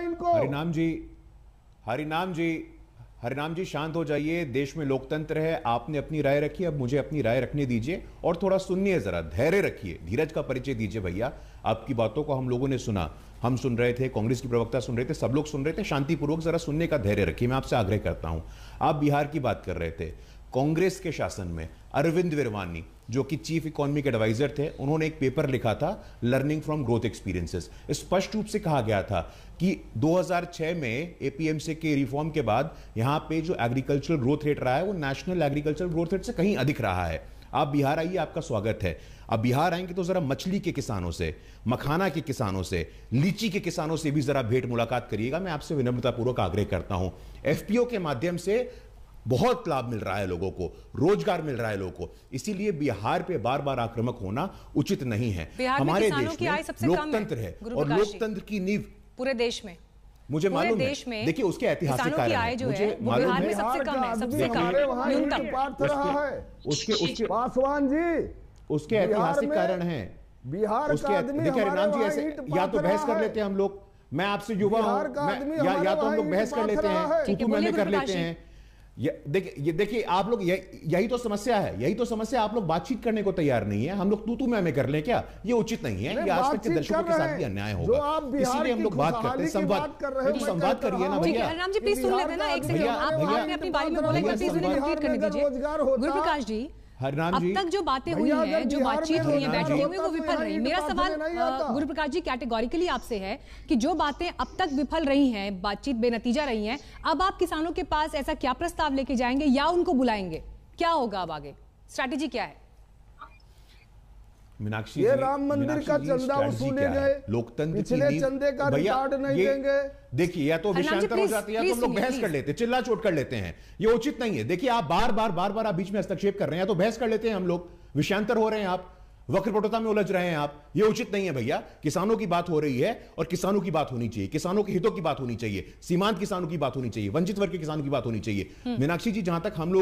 इनको हरिनाम जी हरिनाम जी हरिनाम जी शांत हो जाइए देश में लोकतंत्र है आपने अपनी राय रखी अब मुझे अपनी राय रखने दीजिए और थोड़ा सुनिए जरा धैर्य रखिए धीरज का परिचय दीजिए भैया आपकी बातों को हम लोगों ने सुना हम सुन रहे थे कांग्रेस की प्रवक्ता सुन रहे थे सब लोग सुन रहे थे शांतिपूर्वक जरा सुनने का धैर्य रखिए मैं आपसे आग्रह करता हूँ आप बिहार की बात कर रहे थे कांग्रेस के शासन में अरविंद विरवानी जो कि चीफ इकोनॉमिक एडवाइजर थे उन्होंने एक पेपर लिखा था लर्निंग फ्रॉम ग्रोथ एक्सपीरियंसेस स्पष्ट रूप से कहा गया था कि 2006 में एपीएमसी के रिफॉर्म के बाद यहाँ पे जो एग्रीकल्चरल ग्रोथ रेट रहा है वो नेशनल एग्रीकल्चरल ग्रोथ रेट से कहीं अधिक रहा है आप बिहार आइए आपका स्वागत है आप बिहार आएंगे तो जरा मछली के किसानों से मखाना के किसानों से लीची के किसानों से भी जरा भेंट मुलाकात करिएगा मैं आपसे विनम्रतापूर्वक आग्रह करता हूं एफपीओ के माध्यम से बहुत लाभ मिल रहा है लोगों को रोजगार मिल रहा है लोगों को इसीलिए बिहार पे बार बार आक्रमक होना उचित नहीं है हमारे देश में लोकतंत्र है, और लोकतंत्र की नींव पूरे देश में मुझे मालूम है देखिए उसके ऐतिहासिक कारण है मुझे मालूम है सबसे कम है सबसे कम उसके उसके पासवान जी उसके ऐतिहासिक कारण है बिहार उसके देखिए हरिनाम जी ऐसे या तो बहस कर लेते हैं हम लोग मैं आपसे युवा हूं या तो हम लोग बहस कर लेते हैं मैंने कर लेते हैं देखिए देखिए आप लोग यही तो समस्या है यही तो समस्या आप लोग बातचीत करने को तैयार नहीं है हम लोग तू तू में हमें कर ले क्या ये उचित नहीं है ये आज तक के दर्शकों के साथ भी अन्याय होगा इसीलिए हम लोग बात करते हैं संवाद तो संवाद करिए ना भैया राम जी प्लीज सुन लेते ना एक सेकंड आप आपने अपनी बारी में बोला प्लीज उन्हें कंप्लीट करने दीजिए गुरुप्रकाश जी हरनाम अब तक जो बातें हुई हैं जो बातचीत हुई है बैठक तो हुए वो विफल रही तो मेरा सवाल गुरु प्रकाश जी कैटेगोरिकली आपसे है कि जो बातें अब तक विफल रही हैं बातचीत बेनतीजा रही हैं अब आप किसानों के पास ऐसा क्या प्रस्ताव लेके जाएंगे या उनको बुलाएंगे क्या होगा अब आगे स्ट्रैटेजी क्या है मीनाक्षी ये राम मंदिर का चंदा वसूले गए लोकतंत्र पिछले चंदे का रिकॉर्ड नहीं देंगे देखिए या तो विषांतर हो जाती है या तो हम लोग बहस कर लेते चिल्ला चोट कर लेते हैं ये उचित नहीं है देखिए आप बार बार बार बार आप बीच में हस्तक्षेप कर रहे हैं या तो बहस कर लेते हैं हम लोग विषांतर हो रहे हैं आप वक्र पटुता में उलझ रहे हैं आप ये उचित नहीं है भैया किसानों की बात हो रही है और किसानों की बात होनी चाहिए किसानों के हितों की बात होनी चाहिए सीमांत किसानों की बात होनी चाहिए वंचित वर्ग के किसानों की बात होनी चाहिए हम्म। मीनाक्षी जी जहां तक हम लोग